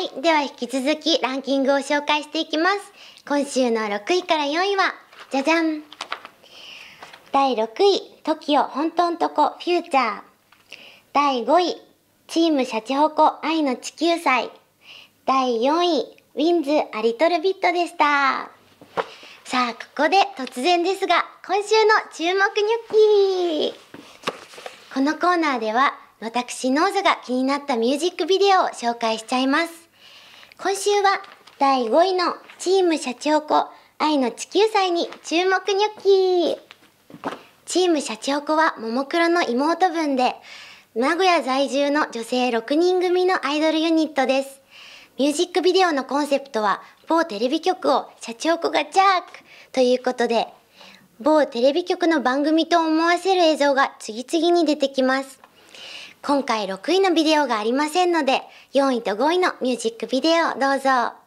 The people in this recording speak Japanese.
はいでは引き続きランキングを紹介していきます今週の6位から4位はじゃじゃん第6位 TOKIO 本当んとこフューチャー第5位チームシャチホコ愛の地球祭第4位ウィンズアリトルビットでしたさあここで突然ですが今週の注目ニュッキこのコーナーでは私ノーズが気になったミュージックビデオを紹介しちゃいます今週は第5位のチーム社長子愛の地球祭に注目ニョッキチーム社長子はももクロの妹分で、名古屋在住の女性6人組のアイドルユニットです。ミュージックビデオのコンセプトは、某テレビ局を社長子がジャークということで、某テレビ局の番組と思わせる映像が次々に出てきます。今回6位のビデオがありませんので4位と5位のミュージックビデオどうぞ。